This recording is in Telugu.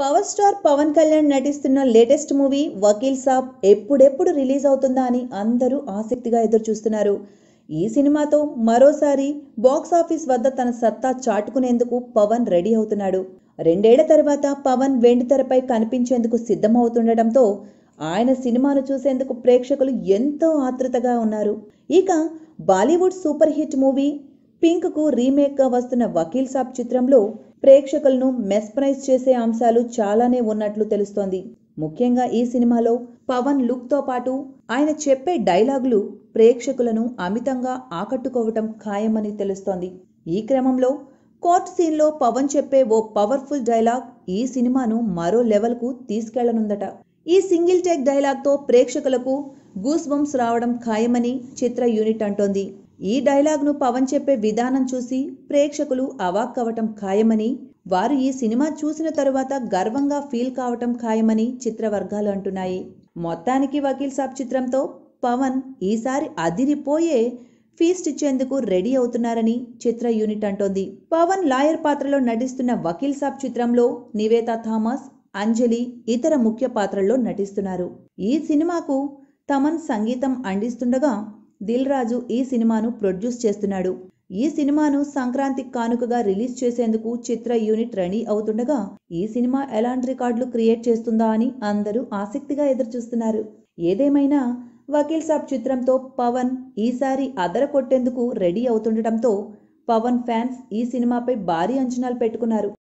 పవర్ స్టార్ పవన్ కళ్యాణ్ నటిస్తున్న లేటెస్ట్ మూవీ వకీల్ సాబ్ ఎప్పుడెప్పుడు రిలీజ్ అవుతుందా అని అందరూ ఆసక్తిగా ఎదురు చూస్తున్నారు ఈ సినిమాతో మరోసారి బాక్స్ ఆఫీస్ వద్ద తన సత్తా చాటుకునేందుకు పవన్ రెడీ అవుతున్నాడు రెండేళ్ల తర్వాత పవన్ వెండితెరపై కనిపించేందుకు సిద్ధమవుతుండటంతో ఆయన సినిమాను చూసేందుకు ప్రేక్షకులు ఎంతో ఆతృతగా ఉన్నారు ఇక బాలీవుడ్ సూపర్ హిట్ మూవీ పింక్కు రీమేక్గా వస్తున్న వకీల్ సాబ్ చిత్రంలో ప్రేక్షకులను మెస్ప్రైజ్ చేసే అంశాలు చాలానే ఉన్నట్లు తెలుస్తోంది ముఖ్యంగా ఈ సినిమాలో పవన్ లుక్తో పాటు ఆయన చెప్పే డైలాగులు ప్రేక్షకులను అమితంగా ఆకట్టుకోవటం ఖాయమని తెలుస్తోంది ఈ క్రమంలో కోర్ట్ సీన్లో పవన్ చెప్పే ఓ పవర్ఫుల్ డైలాగ్ ఈ సినిమాను మరో లెవెల్కు తీసుకెళ్లనుందట ఈ సింగిల్ టేక్ డైలాగ్తో ప్రేక్షకులకు గూస్ బంప్స్ రావడం ఖాయమని చిత్ర యూనిట్ అంటోంది ఈ డైలాగ్ను పవన్ చెప్పే విధానం చూసి ప్రేక్షకులు అవాక్కవటం ఖాయమని వారు ఈ సినిమా చూసిన తరువాత గర్వంగా ఫీల్ కావటం ఖాయమని చిత్రవర్గాలు అంటున్నాయి మొత్తానికి వకీల్ సాబ్ చిత్రంతో పవన్ ఈసారి అదిరిపోయే ఫీస్ట్ ఇచ్చేందుకు రెడీ అవుతున్నారని చిత్ర యూనిట్ అంటోంది పవన్ లాయర్ పాత్రలో నటిస్తున్న వకీల్ సాబ్ చిత్రంలో నివేతా థామస్ అంజలి ఇతర ముఖ్య పాత్రల్లో నటిస్తున్నారు ఈ సినిమాకు తమన్ సంగీతం అందిస్తుండగా దిల్ రాజు ఈ సినిమాను ప్రొడ్యూస్ చేస్తున్నాడు ఈ సినిమాను సంక్రాంతి కానుకగా రిలీజ్ చేసేందుకు చిత్ర యూనిట్ రెడీ అవుతుండగా ఈ సినిమా ఎలాంటి రికార్డులు క్రియేట్ చేస్తుందా అని అందరూ ఆసక్తిగా ఎదురుచూస్తున్నారు ఏదేమైనా వకీల్ సాబ్ చిత్రంతో పవన్ ఈసారి అదర కొట్టేందుకు రెడీ అవుతుండటంతో పవన్ ఫ్యాన్స్ ఈ సినిమాపై భారీ అంచనాలు పెట్టుకున్నారు